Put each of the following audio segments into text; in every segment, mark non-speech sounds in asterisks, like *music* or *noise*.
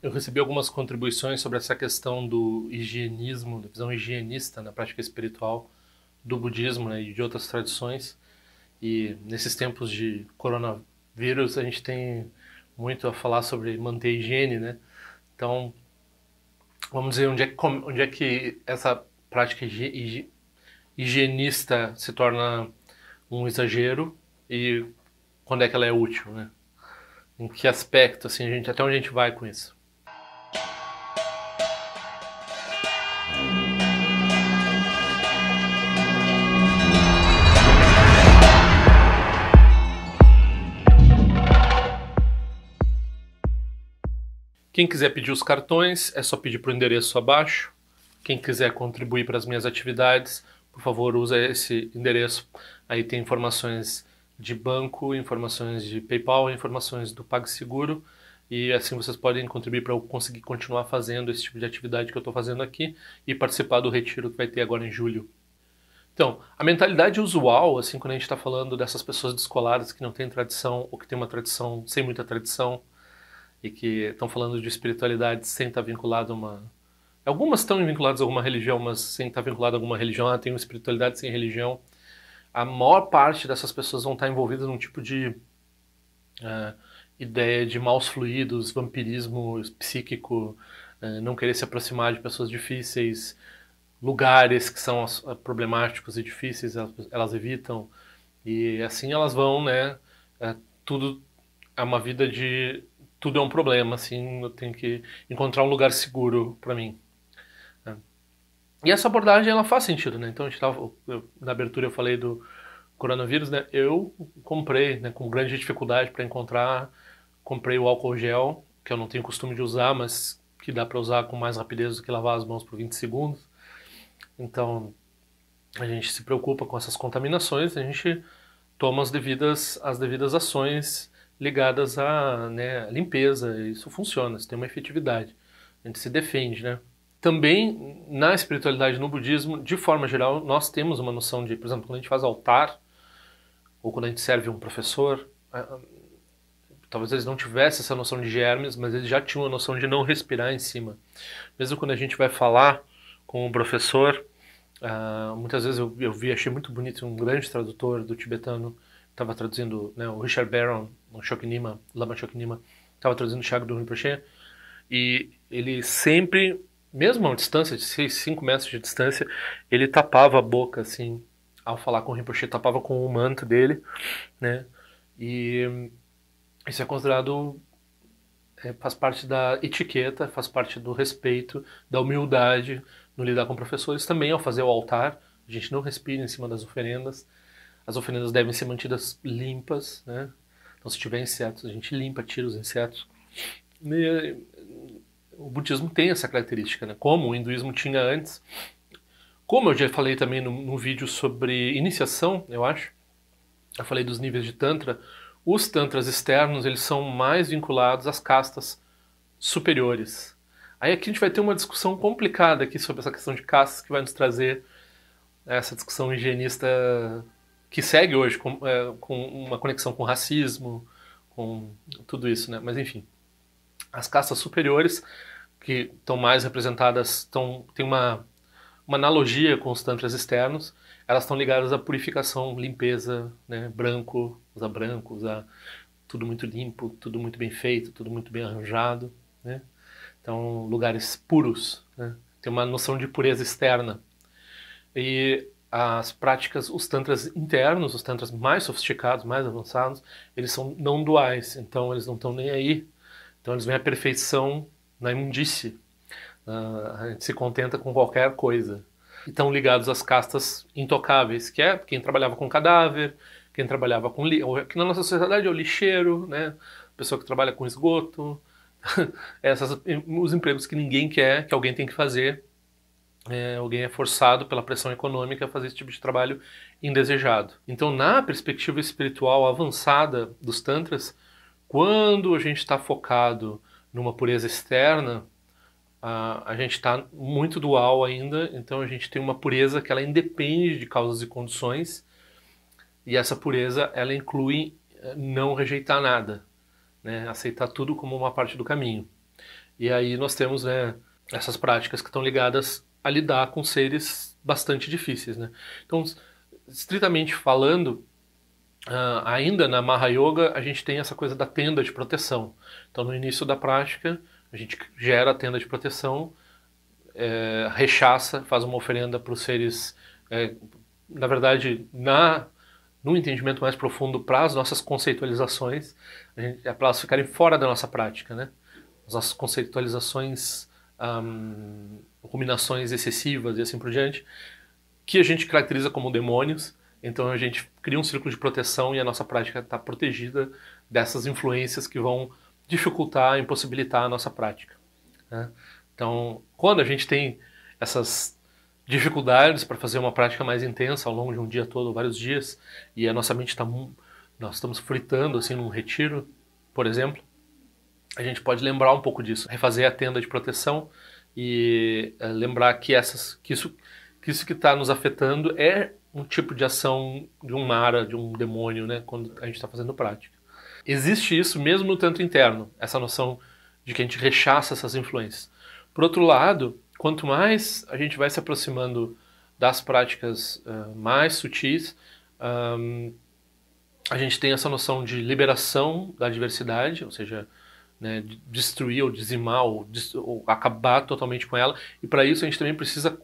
Eu recebi algumas contribuições sobre essa questão do higienismo, da visão higienista na prática espiritual do budismo né, e de outras tradições. E nesses tempos de coronavírus, a gente tem muito a falar sobre manter higiene, né? Então, vamos dizer onde é que, onde é que essa prática higienista se torna um exagero e quando é que ela é útil, né? Em que aspecto, assim, a gente, até onde a gente vai com isso? Quem quiser pedir os cartões, é só pedir para o endereço abaixo. Quem quiser contribuir para as minhas atividades, por favor, usa esse endereço. Aí tem informações de banco, informações de PayPal, informações do PagSeguro e assim vocês podem contribuir para eu conseguir continuar fazendo esse tipo de atividade que eu estou fazendo aqui e participar do retiro que vai ter agora em julho. Então, a mentalidade usual, assim, quando a gente está falando dessas pessoas descoladas que não têm tradição ou que têm uma tradição sem muita tradição, e que estão falando de espiritualidade sem estar tá vinculado a uma. Algumas estão vinculadas a alguma religião, mas sem estar tá vinculado a alguma religião. Ah, tem uma espiritualidade sem religião. A maior parte dessas pessoas vão estar tá envolvidas num tipo de uh, ideia de maus fluidos, vampirismo psíquico, uh, não querer se aproximar de pessoas difíceis, lugares que são é, problemáticos e difíceis, elas evitam. E assim elas vão, né? tudo é uma vida de tudo é um problema, assim, eu tenho que encontrar um lugar seguro para mim. Né? E essa abordagem ela faz sentido, né? Então a gente tava, eu, na abertura eu falei do coronavírus, né? Eu comprei, né, com grande dificuldade para encontrar, comprei o álcool gel, que eu não tenho costume de usar, mas que dá para usar com mais rapidez do que lavar as mãos por 20 segundos. Então a gente se preocupa com essas contaminações, a gente toma as devidas as devidas ações ligadas à né, limpeza. Isso funciona, isso tem uma efetividade. A gente se defende, né? Também na espiritualidade, no budismo, de forma geral, nós temos uma noção de, por exemplo, quando a gente faz altar ou quando a gente serve um professor, talvez eles não tivessem essa noção de germes, mas eles já tinham a noção de não respirar em cima. Mesmo quando a gente vai falar com o professor, ah, muitas vezes eu vi, achei muito bonito um grande tradutor do tibetano estava traduzindo, né, o Richard Barron, o Shoknima, Lama Shoknima, estava traduzindo o Chago do Rinpoche, e ele sempre, mesmo a uma distância de 6, 5 metros de distância, ele tapava a boca, assim, ao falar com o Rinpoche, tapava com o manto dele, né, e isso é considerado é, faz parte da etiqueta, faz parte do respeito, da humildade no lidar com professores, também ao fazer o altar, a gente não respira em cima das oferendas, as oferendas devem ser mantidas limpas, né? Então, se tiver insetos, a gente limpa, tira os insetos. E, eh, o budismo tem essa característica, né? Como o hinduísmo tinha antes. Como eu já falei também no vídeo sobre iniciação, eu acho, eu falei dos níveis de tantra. Os tantras externos eles são mais vinculados às castas superiores. Aí aqui a gente vai ter uma discussão complicada aqui sobre essa questão de castas que vai nos trazer essa discussão higienista que segue hoje com, é, com uma conexão com racismo, com tudo isso, né? Mas enfim, as castas superiores que estão mais representadas estão tem uma uma analogia com os tantras externos. Elas estão ligadas à purificação, limpeza, né? Branco, usar branco, usar tudo muito limpo, tudo muito bem feito, tudo muito bem arranjado, né? Então lugares puros, né? Tem uma noção de pureza externa. E as práticas, os tantras internos, os tantras mais sofisticados, mais avançados, eles são não duais, então eles não estão nem aí. Então eles vêm a perfeição na imundície. Uh, a gente se contenta com qualquer coisa. E estão ligados às castas intocáveis, que é quem trabalhava com cadáver, quem trabalhava com... Li... É, que na nossa sociedade é o lixeiro, né? pessoa que trabalha com esgoto, *laughs* Essas, os empregos que ninguém quer, que alguém tem que fazer, é, alguém é forçado pela pressão econômica a fazer esse tipo de trabalho indesejado. Então, na perspectiva espiritual avançada dos tantras, quando a gente está focado numa pureza externa, a, a gente está muito dual ainda, então a gente tem uma pureza que ela independe de causas e condições, e essa pureza ela inclui eh, não rejeitar nada, né? aceitar tudo como uma parte do caminho. E aí nós temos né, essas práticas que estão ligadas a lidar com seres bastante difíceis, né? Então, estritamente falando, uh, ainda na Maha Yoga a gente tem essa coisa da tenda de proteção. Então, no início da prática, a gente gera a tenda de proteção, é, rechaça, faz uma oferenda para os seres, é, na verdade, na no entendimento mais profundo para as nossas conceitualizações, é para elas ficarem fora da nossa prática, né? As nossas conceitualizações um, ruminações excessivas e assim por diante, que a gente caracteriza como demônios. Então a gente cria um círculo de proteção e a nossa prática está protegida dessas influências que vão dificultar, impossibilitar a nossa prática. Né? Então, quando a gente tem essas dificuldades para fazer uma prática mais intensa ao longo de um dia todo, vários dias, e a nossa mente está nós estamos fritando assim num retiro, por exemplo, a gente pode lembrar um pouco disso, refazer a tenda de proteção, e é, lembrar que, essas, que isso que isso que está nos afetando é um tipo de ação de um mara, de um demônio, né, quando a gente está fazendo prática. Existe isso mesmo no tanto interno, essa noção de que a gente rechaça essas influências. Por outro lado, quanto mais a gente vai se aproximando das práticas uh, mais sutis, um, a gente tem essa noção de liberação da diversidade, ou seja, né, destruir ou dizimar ou, ou, acabar totalmente com ela. E para isso a gente também precisa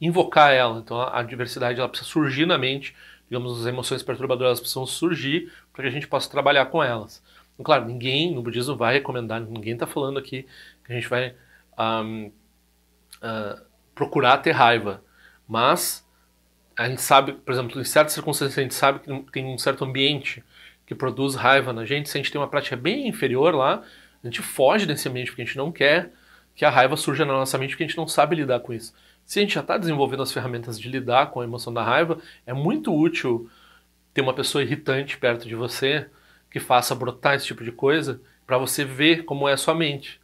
invocar ela. Então a, a diversidade ela precisa surgir na mente, digamos, as emoções perturbadoras precisam surgir para que a gente possa trabalhar com elas. Então, claro, ninguém no budismo vai recomendar, ninguém está falando aqui que a gente vai um, uh, procurar ter raiva, mas a gente sabe, por exemplo, em certas circunstâncias a gente sabe que tem um certo ambiente que produz raiva na gente, se a gente tem uma prática bem inferior lá, a gente foge desse ambiente porque a gente não quer que a raiva surja na nossa mente porque a gente não sabe lidar com isso. Se a gente já está desenvolvendo as ferramentas de lidar com a emoção da raiva, é muito útil ter uma pessoa irritante perto de você que faça brotar esse tipo de coisa para você ver como é a sua mente.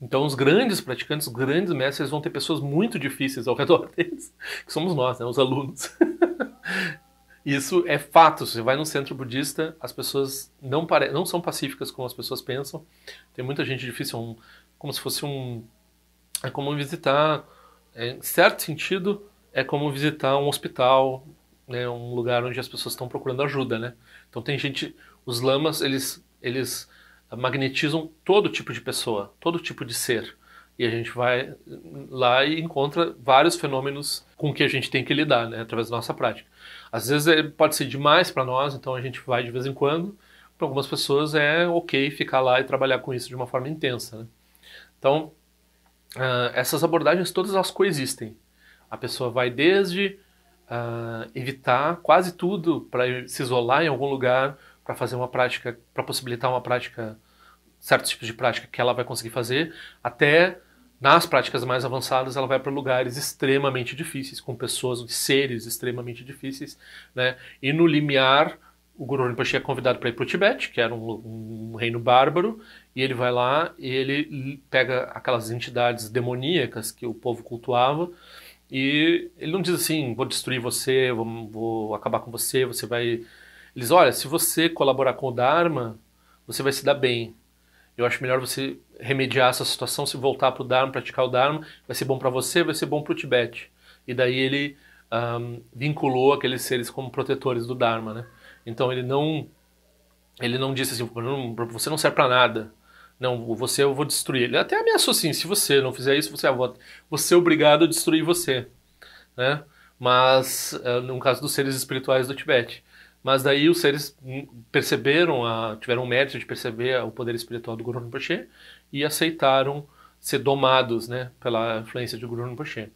Então, os grandes praticantes, os grandes mestres, vão ter pessoas muito difíceis ao *laughs* redor deles, que somos nós, né, os alunos. *laughs* Isso é fato. Você vai no centro budista, as pessoas não, pare... não são pacíficas como as pessoas pensam. Tem muita gente difícil, é um... como se fosse um. É como visitar, é, em certo sentido, é como visitar um hospital, né, um lugar onde as pessoas estão procurando ajuda, né? Então tem gente, os lamas, eles, eles magnetizam todo tipo de pessoa, todo tipo de ser. E a gente vai lá e encontra vários fenômenos com que a gente tem que lidar, né, através da nossa prática. Às vezes eh, pode ser demais para nós, então a gente vai de vez em quando. Para algumas pessoas é ok ficar lá e trabalhar com isso de uma forma intensa. Né? Então, uh, essas abordagens todas elas coexistem. A pessoa vai desde uh, evitar quase tudo para se isolar em algum lugar, para fazer uma prática, para possibilitar uma prática, certos tipos de prática que ela vai conseguir fazer, até nas práticas mais avançadas, ela vai para lugares extremamente difíceis, com pessoas, seres extremamente difíceis, né? E no limiar, o Guru Rinpoche é convidado para ir para o Tibete, que era um, um, reino bárbaro, e ele vai lá e ele pega aquelas entidades demoníacas que o povo cultuava, e ele não diz assim, vou destruir você, vou, vou acabar com você, você vai... diz olha, se você colaborar com o Dharma, você vai se dar bem, eu acho melhor você remediar essa situação, se voltar para o Dharma, praticar o Dharma, vai ser bom para você, vai ser bom para o Tibete. E daí ele um, vinculou aqueles seres como protetores do Dharma, né? Então ele não ele não disse assim, você não serve para nada. Não, você eu vou destruir. Ele até ameaçou assim, se você não fizer isso, você é você é obrigado a destruir você, né? Mas eh, no caso dos seres espirituais do Tibete, mas daí os seres hum, perceberam, a, tiveram o mérito de perceber o poder espiritual do Guru Rinpoche e aceitaram ser domados né, pela influência de Guru Rinpoche.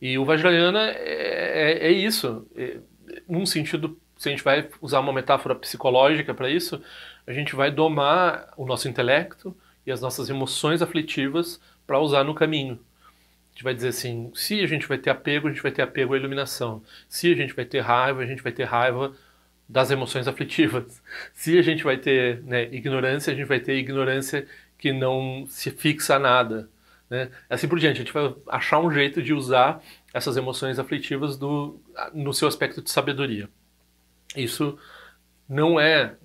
E o Vajrayana é, é, é isso. É, num sentido, se a gente vai usar uma metáfora psicológica para isso, a gente vai domar o nosso intelecto e as nossas emoções aflitivas para usar no caminho. A gente vai dizer assim: se a gente vai ter apego, a gente vai ter apego à iluminação. Se a gente vai ter raiva, a gente vai ter raiva das emoções aflitivas. *laughs* Se a gente vai ter né, ignorância, a gente vai ter ignorância que não se fixa a nada. Né? Assim por diante, a gente vai achar um jeito de usar essas emoções aflitivas do, no seu aspecto de sabedoria. Isso não é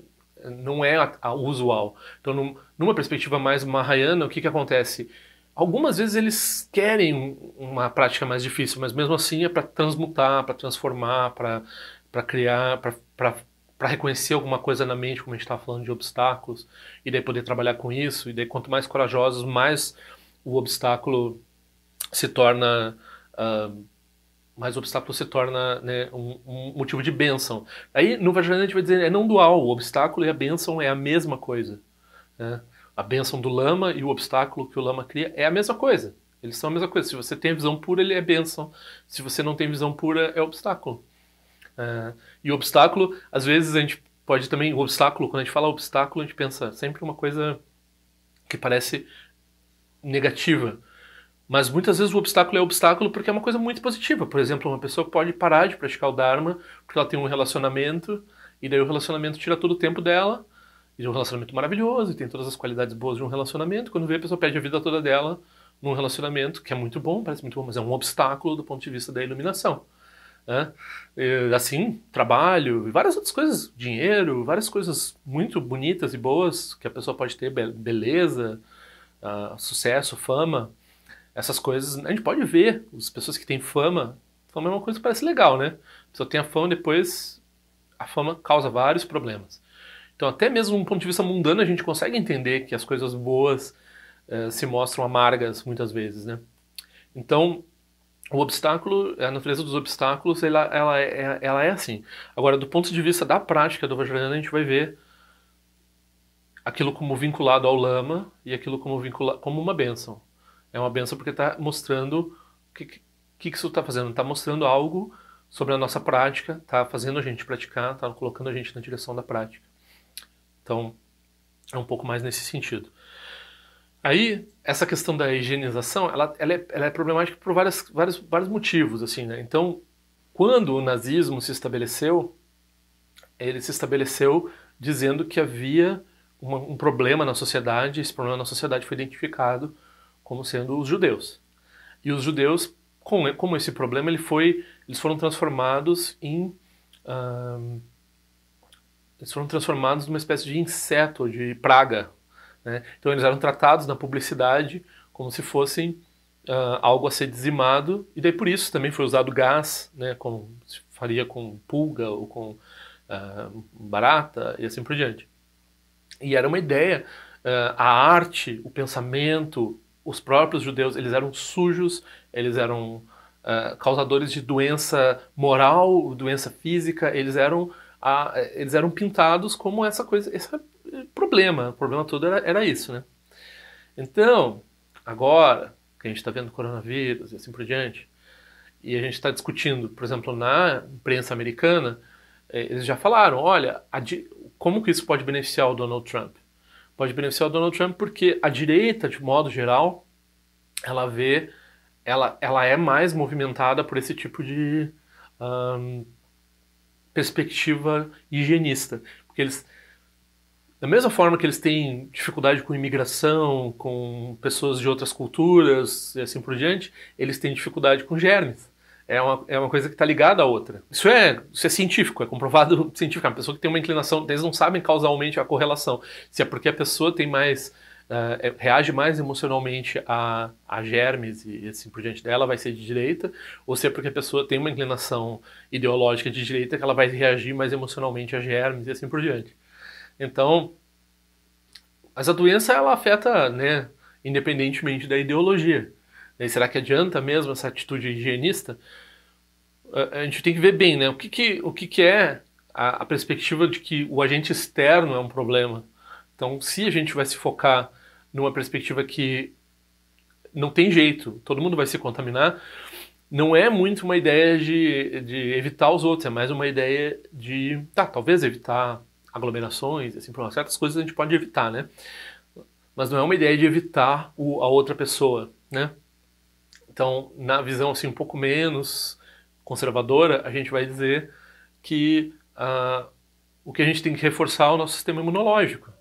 não é a, a usual. Então, num, numa perspectiva mais mahayana, o que, que acontece? Algumas vezes eles querem uma prática mais difícil, mas mesmo assim é para transmutar, para transformar, para criar, para reconhecer alguma coisa na mente, como a gente estava falando de obstáculos, e daí poder trabalhar com isso. E daí, quanto mais corajosos, mais o obstáculo se torna. Uh, ah, mas o obstáculo se torna né, um, um, motivo de bênção. Aí no Vajrayana a gente vai dizer, é não dual, o obstáculo e a bênção é a mesma coisa. Né? a bênção do lama e o obstáculo que o lama cria é a mesma coisa. Eles são a mesma coisa. Se você tem visão pura, ele é bênção. Se você não tem visão pura, é obstáculo. Uh, e o obstáculo, às vezes a gente pode também. O obstáculo, quando a gente fala obstáculo, a gente pensa sempre uma coisa que parece negativa. Mas muitas vezes o obstáculo é obstáculo porque é uma coisa muito positiva. Por exemplo, uma pessoa pode parar de praticar o Dharma porque ela tem um relacionamento e daí o relacionamento tira todo o tempo dela e de um relacionamento maravilhoso, e tem todas as qualidades boas de um relacionamento. Quando vê, a pessoa perde a vida toda dela num relacionamento que é muito bom, parece muito bom, mas é um obstáculo do ponto de vista da iluminação. Né? E, assim, trabalho, e várias outras coisas, dinheiro, várias coisas muito bonitas e boas que a pessoa pode ter, beleza, uh, sucesso, fama, essas coisas. A gente pode ver as pessoas que têm fama, fama é uma coisa que parece legal, né? A pessoa tem a fama, depois a fama causa vários problemas. Então, até mesmo do ponto de vista mundano, a gente consegue entender que as coisas boas eh, se mostram amargas muitas vezes, né? Então, o obstáculo, a natureza dos obstáculos, ela, ela, é, é ela é assim. Agora, do ponto de vista da prática do Vajrayana, a gente vai ver aquilo como vinculado ao lama e aquilo como vinculado como uma benção. É uma benção porque está mostrando o que, que, que isso está fazendo. Está mostrando algo sobre a nossa prática, está fazendo a gente praticar, está colocando a gente na direção da prática. Então, é um pouco mais nesse sentido. Aí, essa questão da higienização, ela, ela, é, ela é, problemática por várias, vários, vários motivos, assim, né? Então, quando o nazismo se estabeleceu, ele se estabeleceu dizendo que havia uma, um problema na sociedade, esse problema na sociedade foi identificado como sendo os judeus. E os judeus, com, como esse problema, ele foi, eles foram transformados em... Uh, eles foram transformados numa espécie de inseto, de praga. Né? Então eles eram tratados na publicidade como se fossem uh, algo a ser dizimado, e daí por isso também foi usado gás, né, como se faria com pulga ou com uh, barata e assim por diante. E era uma ideia, uh, a arte, o pensamento, os próprios judeus, eles eram sujos, eles eram causadores de doença moral, doença física, eles eram a, eles eram pintados como essa coisa, esse problema. O problema todo era, era isso, né? Então, agora que a gente está vendo coronavírus e assim por diante, e a gente está discutindo, por exemplo, na imprensa americana, é, eles já falaram, olha, como que isso pode beneficiar o Donald Trump? Pode beneficiar o Donald Trump porque a direita, de modo geral, ela vê, ela, ela é mais movimentada por esse tipo de um, perspectiva higienista, porque eles da mesma forma que eles têm dificuldade com imigração, com pessoas de outras culturas e assim por diante, eles têm dificuldade com germes. É uma, é uma coisa que está ligada à outra. Isso é, isso é científico, é comprovado *laughs* cientificamente. Uma pessoa que tem uma inclinação, eles não sabem causalmente a correlação. Se é porque a pessoa tem mais ah, é, reage mais emocionalmente a, a germes e, assim por diante dela, vai ser de direita, ou se é porque a pessoa tem uma inclinação ideológica de direita que ela vai reagir mais emocionalmente a germes e assim por diante. Então, mas a doença ela afeta, né, independentemente da ideologia. E será que adianta mesmo essa atitude higienista? Ah, a gente tem que ver bem, né? O que, que o que, que é a, a, perspectiva de que o agente externo é um problema? Então, se a gente vai se focar numa perspectiva que não tem jeito, todo mundo vai se contaminar, não é muito uma ideia de, de evitar os outros, é mais uma ideia de, tá, talvez evitar aglomerações, assim, certas coisas a gente pode evitar, né? Mas não é uma ideia de evitar o, a outra pessoa, né? Então, na visão assim um pouco menos conservadora, a gente vai dizer que uh, o que a gente tem que reforçar é o nosso sistema imunológico,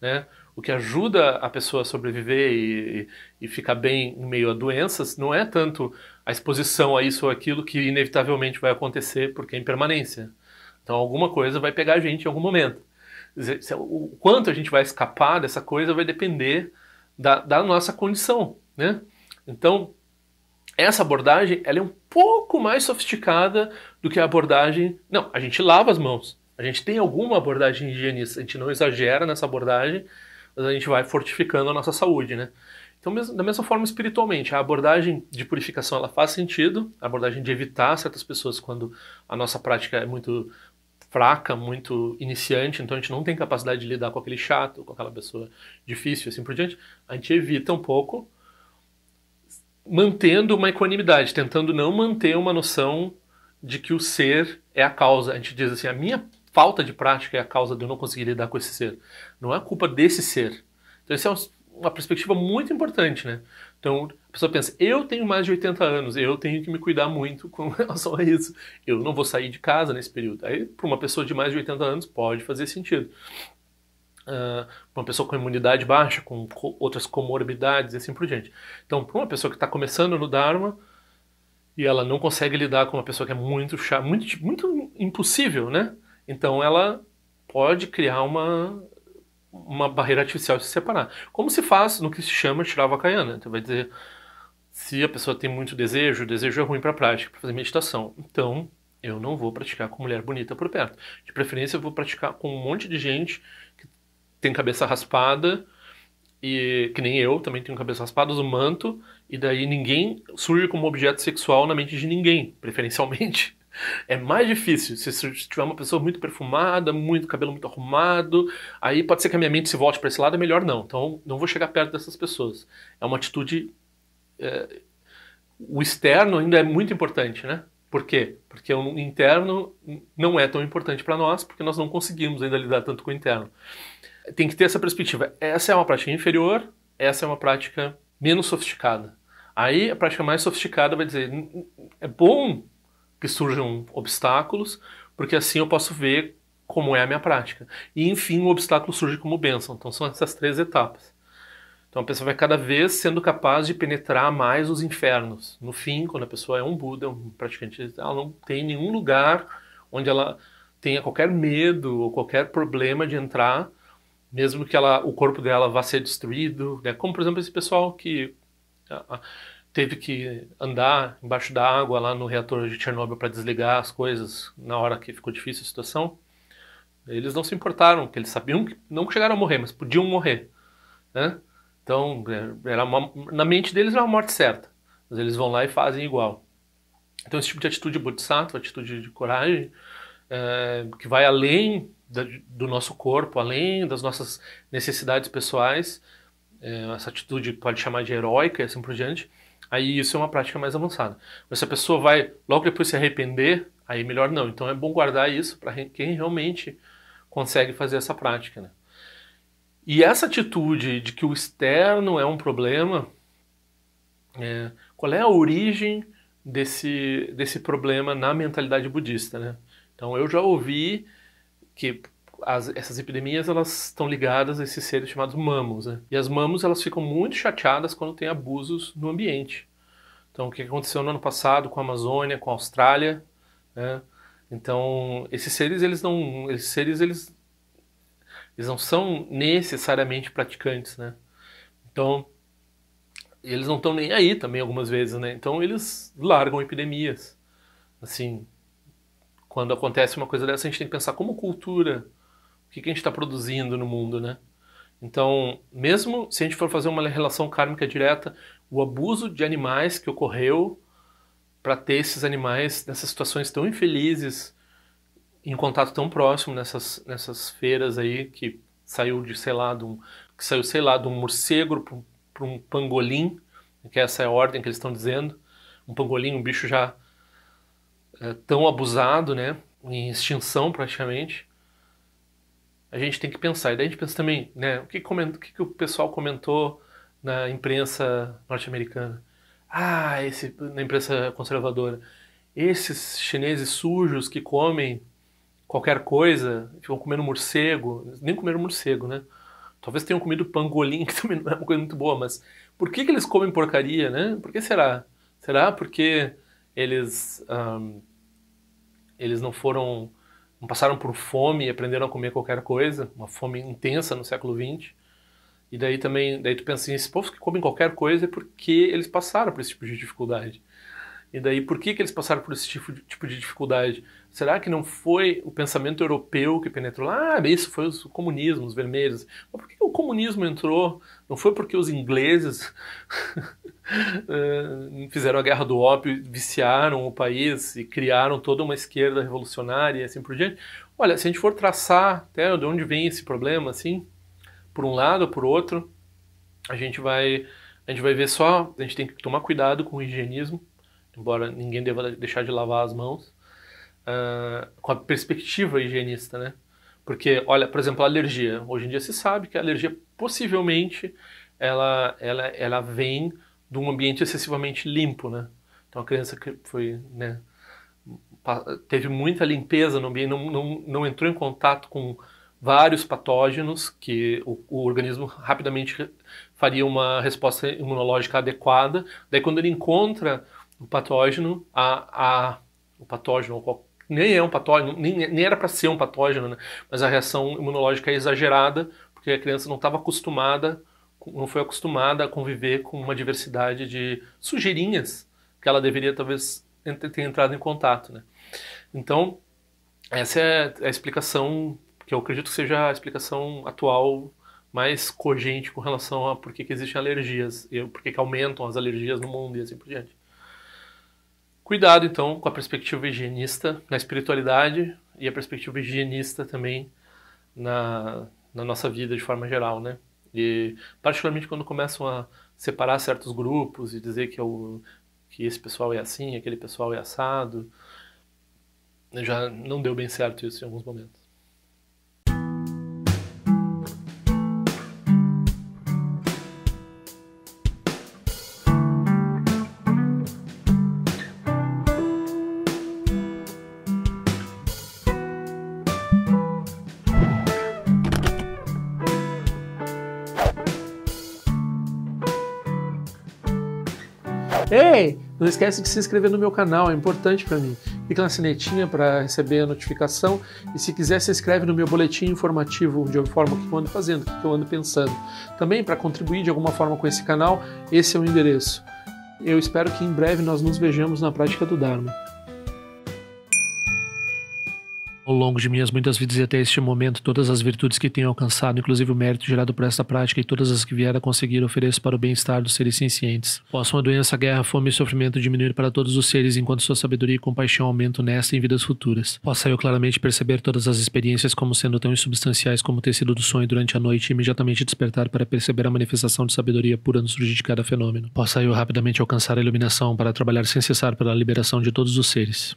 né? o que ajuda a pessoa a sobreviver e, e, ficar bem em meio a doenças não é tanto a exposição a isso ou aquilo que inevitavelmente vai acontecer porque é impermanência. Então alguma coisa vai pegar a gente em algum momento. É o quanto a gente vai escapar dessa coisa vai depender da, da nossa condição, né? Então, essa abordagem ela é um pouco mais sofisticada do que a abordagem. Não, a gente lava as mãos. A gente tem alguma abordagem higienista, a gente não exagera nessa abordagem, a gente vai fortificando a nossa saúde, né? Então, mesmo, da mesma forma espiritualmente, a abordagem de purificação ela faz sentido, a abordagem de evitar certas pessoas quando a nossa prática é muito fraca, muito iniciante, então a gente não tem capacidade de lidar com aquele chato, com aquela pessoa difícil, assim por diante, a gente evita um pouco, mantendo uma equanimidade, tentando não manter uma noção de que o ser é a causa. A gente diz assim, a minha falta de prática é a causa de eu não conseguir lidar com esse ser. Não é a culpa desse ser. Então, essa é uma perspectiva muito importante, né? Então, a pessoa pensa, eu tenho mais de 80 anos, eu tenho que me cuidar muito *laughs* com relação a isso. Eu não vou sair de casa nesse período. Aí, para uma pessoa de mais de 80 anos, pode fazer sentido. Uh, uma pessoa com imunidade baixa, com co outras comorbidades e assim por diante. Então, para uma pessoa que está começando no Dharma e ela não consegue lidar com uma pessoa que é muito chata, muito, muito impossível, né? Então ela pode criar uma, uma barreira artificial de se separar. Como se faz no que se chama tirar a vacaiana. Então vai dizer, se a pessoa tem muito desejo, o desejo é ruim para a prática, para fazer meditação. Então eu não vou praticar com mulher bonita por perto. De preferência eu vou praticar com um monte de gente que tem cabeça raspada, e que nem eu, também tenho cabeça raspada, uso manto, e daí ninguém surge como objeto sexual na mente de ninguém, preferencialmente. É mais difícil se, tiver uma pessoa muito perfumada, muito cabelo muito arrumado, aí pode ser que a minha mente se volte para esse lado, é melhor não. Então não vou chegar perto dessas pessoas. É uma atitude. É, o externo ainda é muito importante, né? Por quê? Porque o interno não é tão importante para nós, porque nós não conseguimos ainda lidar tanto com o interno. Tem que ter essa perspectiva. Essa é uma prática inferior, essa é uma prática menos sofisticada. Aí a prática mais sofisticada vai dizer: é bom que surjam obstáculos, porque assim eu posso ver como é a minha prática. E enfim, o obstáculo surge como bênção. Então são essas três etapas. Então a pessoa vai cada vez sendo capaz de penetrar mais os infernos. No fim, quando a pessoa é um Buda, é um praticante, ela não tem nenhum lugar onde ela tenha qualquer medo ou qualquer problema de entrar, mesmo que ela, o corpo dela vá ser destruído, né? Como por exemplo esse pessoal que teve que andar embaixo da água lá no reator de Chernobyl para desligar as coisas na hora que ficou difícil a situação. Eles não se importaram, que eles sabiam que não chegaram a morrer, mas podiam morrer, né? Então, é, era uma, na mente deles era uma morte certa, mas eles vão lá e fazem igual. Então, esse tipo de atitude bodhisattva, atitude de coragem, é, que vai além da, do nosso corpo, além das nossas necessidades pessoais, é, essa atitude pode chamar de heróica e assim por diante, Aí isso é uma prática mais avançada. Mas se a pessoa vai logo depois se arrepender, aí melhor não. Então é bom guardar isso para quem realmente consegue fazer essa prática. Né? E essa atitude de que o externo é um problema, é, qual é a origem desse, desse problema na mentalidade budista? Né? Então eu já ouvi que as, essas epidemias elas estão ligadas a esses seres chamados mamos, né? E as mamos elas ficam muito chateadas quando tem abusos no ambiente. Então, o que aconteceu no ano passado com a Amazônia, com a Austrália, né? Então, esses seres eles não, esses seres eles eles não são necessariamente praticantes, né? Então, eles não estão nem aí também algumas vezes, né? Então, eles largam epidemias. Assim, quando acontece uma coisa dessa, a gente tem que pensar como cultura que, que a gente está produzindo no mundo, né? Então, mesmo se a gente for fazer uma relação kármica direta, o abuso de animais que ocorreu para ter esses animais nessas situações tão infelizes, em contato tão próximo nessas, nessas feiras aí que saiu de sei lá de um, que saiu sei lá de um morcego para um pangolim, que essa é a ordem que eles estão dizendo, um pangolim, um bicho já é, tão abusado, né, em extinção praticamente a gente tem que pensar. E daí a gente pensa também, né, o que, comentou, o, que, que o pessoal comentou na imprensa norte-americana? Ah, esse, na imprensa conservadora. Esses chineses sujos que comem qualquer coisa, ficam comendo morcego, nem comeram morcego, né? Talvez tenham comido pangolim, *laughs* que também não é uma coisa muito boa, mas por que, que eles comem porcaria, né? Por que será? Será porque eles, um, eles não foram passaram por fome e aprenderam a comer qualquer coisa, uma fome intensa no século XX. E daí também, daí tu pensa assim, esses povos que comem qualquer coisa é porque eles passaram por esse tipo de dificuldade. E daí, por que, que eles passaram por esse tipo de, tipo de dificuldade? Será que não foi o pensamento europeu que penetrou? Ah, isso foi o comunismo, os vermelhos. Mas por que o comunismo entrou? Não foi porque os ingleses fizeram a guerra do ópio, viciaram o país e criaram toda uma esquerda revolucionária e assim por diante. Olha, se a gente for traçar até de onde vem esse problema, assim, por um lado, ou por outro, a gente vai a gente vai ver só, a gente tem que tomar cuidado com o higienismo, embora ninguém deva deixar de lavar as mãos, uh, com a perspectiva higienista, né? Porque, olha, por exemplo, a alergia. Hoje em dia se sabe que a alergia possivelmente ela, ela, ela vem de um ambiente excessivamente limpo, né? Então a criança que foi, né, teve muita limpeza no ambiente, não, não, não entrou em contato com vários patógenos que o, o, organismo rapidamente faria uma resposta imunológica adequada. Daí quando ele encontra o patógeno, a, a o patógeno nem é um patógeno, nem, nem era para ser um patógeno, né? mas a reação imunológica é exagerada porque a criança não estava acostumada não foi acostumada a conviver com uma diversidade de sujeirinhas que ela deveria talvez ter entrado em contato, né? Então, essa é, é a explicação que eu acredito que seja a explicação atual mais cogente com relação a por que, que existem alergias e por que, que aumentam as alergias no mundo e assim por diante. Cuidado, então, com a perspectiva higienista na espiritualidade e a perspectiva higienista também na, na nossa vida de forma geral, né? E particularmente quando começam a separar certos grupos e dizer que, eu, é que esse pessoal é assim, aquele pessoal é assado, já não deu bem certo isso em alguns momentos. Não esquece de se inscrever no meu canal, é importante para mim. Clica na sinetinha para receber a notificação e se quiser se inscreve no meu boletim informativo de forma o que eu ando fazendo, o que eu ando pensando. Também para contribuir de alguma forma com esse canal, esse é o endereço. Eu espero que em breve nós nos vejamos na prática do Dharma ao longo de minhas muitas vidas e até este momento, todas as virtudes que tenho alcançado, inclusive o mérito gerado por esta prática e todas as que vier a conseguir, ofereço para o bem-estar dos seres cientes. Possam a doença, guerra, fome e sofrimento diminuir para todos os seres, enquanto sua sabedoria e compaixão aumentam nesta e em vidas futuras. Possa eu claramente perceber todas as experiências como sendo tão insubstanciais como o tecido do sonho durante a noite e imediatamente despertar para perceber a manifestação de sabedoria pura no surgir de cada fenômeno. Possa eu rapidamente alcançar a iluminação para trabalhar sem cessar pela liberação de todos os seres.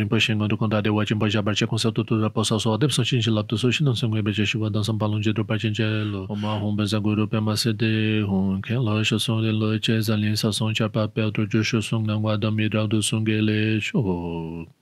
rinpoche kondade wachin poja barche kongsa tutu rapo saso adep sonshin shi lapto soshin nonsen gui de shiwa dansan palung jidro parchen che lo oma hong benza guru pe ma se de hong ken lo sho song de lo che zan lin sa song cha pa pe otro jo sho song nang wa dam yidrau du song ge le sho